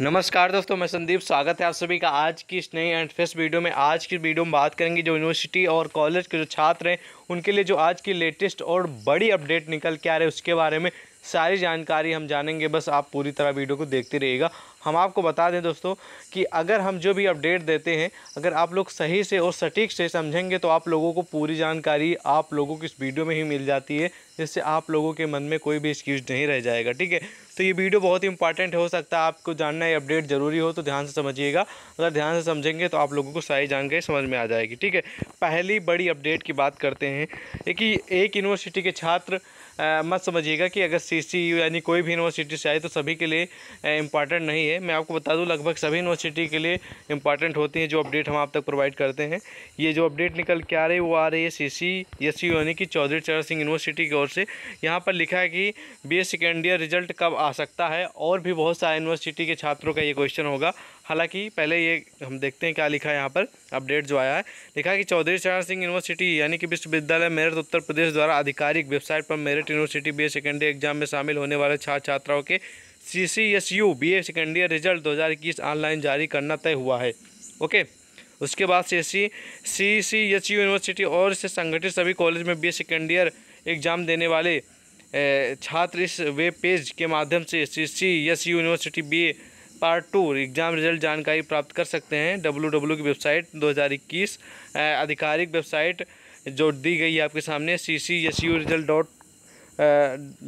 नमस्कार दोस्तों मैं संदीप स्वागत है आप सभी का आज की इस नई एंड फेस्ट वीडियो में आज की वीडियो में बात करेंगे जो यूनिवर्सिटी और कॉलेज के जो छात्र हैं उनके लिए जो आज की लेटेस्ट और बड़ी अपडेट निकल के आ रहे हैं उसके बारे में सारी जानकारी हम जानेंगे बस आप पूरी तरह वीडियो को देखते रहिएगा हम आपको बता दें दोस्तों कि अगर हम जो भी अपडेट देते हैं अगर आप लोग सही से और सटीक से समझेंगे तो आप लोगों को पूरी जानकारी आप लोगों को इस वीडियो में ही मिल जाती है जिससे आप लोगों के मन में कोई भी एक्सक्यूज नहीं रह जाएगा ठीक है तो ये वीडियो बहुत ही इंपॉर्टेंट हो सकता है आपको जानना है अपडेट ज़रूरी हो तो ध्यान से समझिएगा अगर ध्यान से समझेंगे तो आप लोगों को सारी जानकारी समझ में आ जाएगी ठीक है पहली बड़ी अपडेट की बात करते हैं कि एक यूनिवर्सिटी के छात्र मत समझिएगा कि अगर सी यानी कोई भी यूनिवर्सिटी से आए तो सभी के लिए इंपॉर्टेंट नहीं है मैं आपको बता दूँ लगभग सभी यूनिवर्सिटी के लिए इंपॉर्टेंट होती हैं जो अपडेट हम आप तक प्रोवाइड करते हैं ये जो अपडेट निकल के आ रही है वो आ रही है सी सी एस सी यानी कि चौधरी चरण सिंह यूनिवर्सिटी की ओर से यहाँ पर लिखा है कि B S second year result कब आ सकता है और भी बहुत सारे यूनिवर्सिटी के छात्रों का ये क्वेश्चन होगा हालांकि पहले ये हम देखते हैं क्या लिखा है यहाँ पर अपडेट जो आया है लिखा है कि चौधरी चरण सिंह यूनिवर्सिटी यानी कि विश्वविद्यालय मेरठ उत्तर प्रदेश द्वारा आधिकारिक वेबसाइट पर Meerut university B secondary exam में शामिल होने वाले छात्र छात्राओं के C C S U B A second year result दो हज़ार इक्कीस ऑनलाइन जारी करना तय हुआ है ओके उसके बाद से C C C H U university और इससे संगठित सभी कॉलेज में B A second year exam देने वाले छात्र इस वेब पेज के माध्यम से C C S U university B A part two exam result जानकारी प्राप्त कर सकते हैं डब्ल्यू e की वेबसाइट 2021 आधिकारिक वेबसाइट जो दी गई है आपके सामने C C S U result dot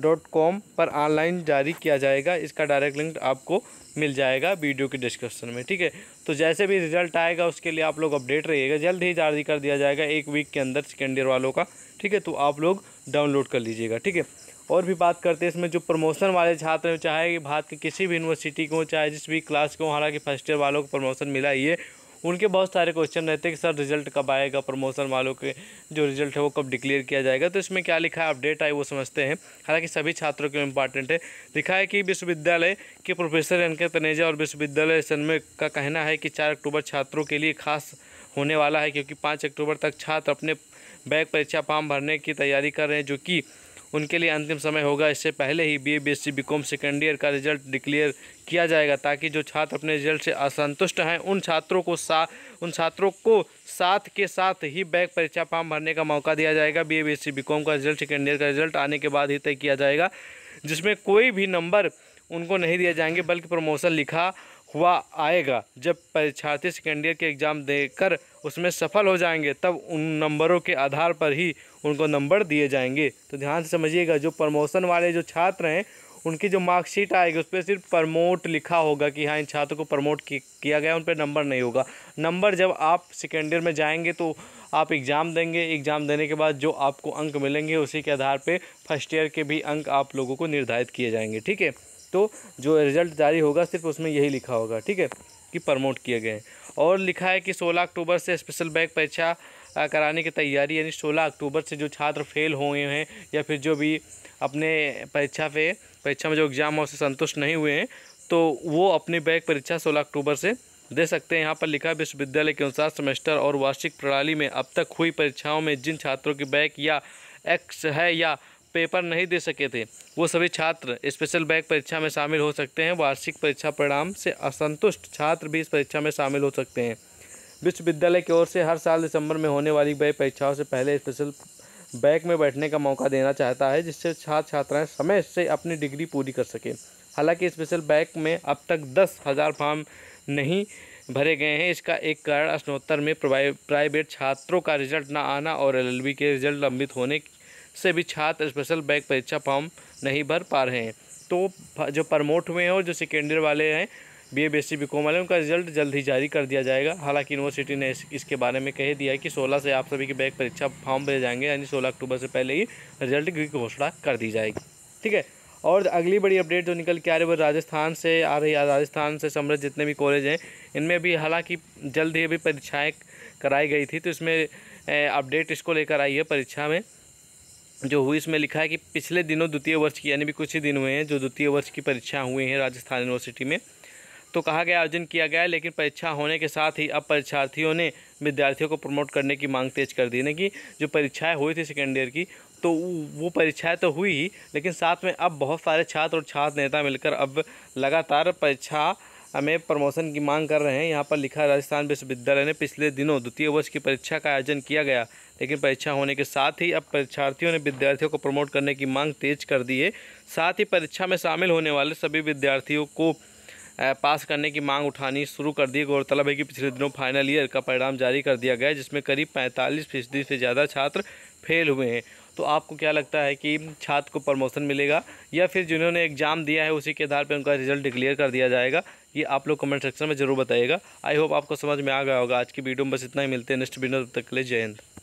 dot com पर ऑनलाइन जारी किया जाएगा इसका डायरेक्ट लिंक आपको मिल जाएगा वीडियो के डिस्क्रिप्शन में ठीक है तो जैसे भी रिजल्ट आएगा उसके लिए आप लोग अपडेट रहिएगा जल्द ही जारी कर दिया जाएगा एक वीक के अंदर सेकेंड ईयर वालों का ठीक है तो आप लोग डाउनलोड कर लीजिएगा ठीक है और भी बात करते हैं इसमें जो प्रमोशन वाले छात्र हैं चाहे कि भारत की किसी भी यूनिवर्सिटी को चाहे जिस भी क्लास को हालांकि फर्स्ट ईयर वालों को प्रमोशन मिला ही है उनके बहुत सारे क्वेश्चन रहते हैं कि सर रिजल्ट कब आएगा प्रमोशन वालों के जो रिजल्ट है वो कब डिक्लेयर किया जाएगा तो इसमें क्या लिखा है अपडेट आए वो समझते हैं हालांकि सभी छात्रों के लिए इंपॉर्टेंट है लिखा है कि विश्वविद्यालय के प्रोफेसर एन के तनेजा और विश्वविद्यालय सन्मे का कहना है कि चार अक्टूबर छात्रों के लिए खास होने वाला है क्योंकि पाँच अक्टूबर तक छात्र अपने बैग परीक्षा फॉर्म भरने की तैयारी कर रहे हैं जो कि उनके लिए अंतिम समय होगा इससे पहले ही B A B S C B com second year का रिजल्ट डिक्लेयर किया जाएगा ताकि जो छात्र अपने रिजल्ट से असंतुष्ट हैं उन छात्रों को सा उन छात्रों को साथ के साथ ही बैक परीक्षा फॉर्म भरने का मौका दिया जाएगा B A B S C B com का रिजल्ट सेकेंड ईयर का रिजल्ट आने के बाद ही तय किया जाएगा जिसमें कोई भी नंबर उनको नहीं दिए जाएंगे बल्कि प्रमोशन लिखा हुआ आएगा जब परीक्षार्थी सेकेंड ईयर के एग्ज़ाम देकर उसमें सफल हो जाएंगे तब उन नंबरों के आधार पर ही उनको नंबर दिए जाएंगे तो ध्यान से समझिएगा जो प्रमोशन वाले जो छात्र हैं उनकी जो मार्कशीट आएगी उस पर सिर्फ प्रमोट लिखा होगा कि हाँ इन छात्रों को प्रमोट किया गया उन पर नंबर नहीं होगा नंबर जब आप सेकेंड ईयर में जाएंगे तो आप एग्ज़ाम देंगे एग्ज़ाम देने के बाद जो आपको अंक मिलेंगे उसी के आधार पर फर्स्ट ईयर के भी अंक आप लोगों को निर्धारित किए जाएंगे ठीक है तो जो रिज़ल्ट जारी होगा सिर्फ उसमें यही लिखा होगा ठीक है कि प्रमोट किए गए हैं और लिखा है कि 16 अक्टूबर से स्पेशल बैग परीक्षा कराने की तैयारी यानी 16 अक्टूबर से जो छात्र फेल हुए हैं या फिर जो भी अपने परीक्षा पे परीक्षा में जो एग्ज़ाम है उससे संतुष्ट नहीं हुए हैं तो वो अपनी बैग परीक्षा सोलह अक्टूबर से दे सकते हैं यहाँ पर लिखा विश्वविद्यालय के अनुसार सेमेस्टर और वार्षिक प्रणाली में अब तक हुई परीक्षाओं में जिन छात्रों की बैक या एक्स है या पेपर नहीं दे सके थे वो सभी छात्र स्पेशल बैग परीक्षा में शामिल हो सकते हैं वार्षिक परीक्षा परिणाम से असंतुष्ट छात्र भी इस परीक्षा में शामिल हो सकते हैं विश्वविद्यालय की ओर से हर साल दिसंबर में होने वाली बैग परीक्षाओं से पहले स्पेशल बैग में बैठने का मौका देना चाहता है जिससे छात्र छात्राएं समय से अपनी डिग्री पूरी कर सकें हालांकि स्पेशल बैग में अब तक दस हज़ार फॉर्म नहीं भरे गए हैं इसका एक कारण स्नोत्तर में प्राइवेट छात्रों का रिजल्ट ना आना और एलएलबी के रिजल्ट लंबित होने से भी छात्र स्पेशल बैक परीक्षा फॉर्म नहीं भर पा रहे हैं तो जो प्रमोट हुए हैं और जो सेकेंडरी वाले हैं B A B S C B com वाले उनका रिजल्ट जल्द ही जारी कर दिया जाएगा हालांकि यूनिवर्सिटी ने इस, इसके बारे में कह दिया है कि 16 से आप सभी की बैक परीक्षा फॉर्म भरे जाएंगे यानी 16 अक्टूबर से पहले ही रिजल्ट की घोषणा कर दी जाएगी ठीक है और अगली बड़ी अपडेट जो निकल के आ रही है वो राजस्थान से आ रही है राजस्थान से समृद्ध जितने भी कॉलेज हैं इनमें भी हालाँकि जल्द ही अभी परीक्षाएँ कराई गई थी तो इसमें अपडेट इसको लेकर आई है परीक्षा में जो हुई इसमें लिखा है कि पिछले दिनों द्वितीय वर्ष की यानी भी कुछ ही दिन हुए हैं जो द्वितीय वर्ष की परीक्षा हुई हैं राजस्थान यूनिवर्सिटी में तो कहा गया आयोजन किया गया लेकिन परीक्षा होने के साथ ही अब परीक्षार्थियों ने विद्यार्थियों को प्रमोट करने की मांग तेज कर दी यानी कि जो परीक्षाएं हुई थी सेकेंड ईयर की तो वो परीक्षाएं तो हुई ही लेकिन साथ में अब बहुत सारे छात्र और छात्र नेता मिलकर अब लगातार परीक्षा हमें प्रमोशन की मांग कर रहे हैं यहाँ पर लिखा राजस्थान विश्वविद्यालय ने पिछले दिनों द्वितीय वर्ष की परीक्षा का आयोजन किया गया लेकिन परीक्षा होने के साथ ही अब परीक्षार्थियों ने विद्यार्थियों को प्रमोट करने की मांग तेज कर दी है साथ ही परीक्षा में शामिल होने वाले सभी विद्यार्थियों को पास करने की मांग उठानी शुरू कर दी गौरतलब है कि पिछले दिनों फाइनल ईयर का परिणाम जारी कर दिया गया जिसमें करीब पैंतालीस फीसदी से ज़्यादा छात्र फेल हुए हैं तो आपको क्या लगता है कि छात्र को प्रमोशन मिलेगा या फिर जिन्होंने एग्ज़ाम दिया है उसी के आधार पर उनका रिजल्ट डिक्लेयर कर दिया जाएगा ये आप लोग कमेंट सेक्शन में ज़रूर बताइएगा आई होप आपको समझ में आ गया होगा आज की वीडियो में बस इतना ही मिलते हैं नेक्स्ट वीडियो तब तक के लिए जय हिंद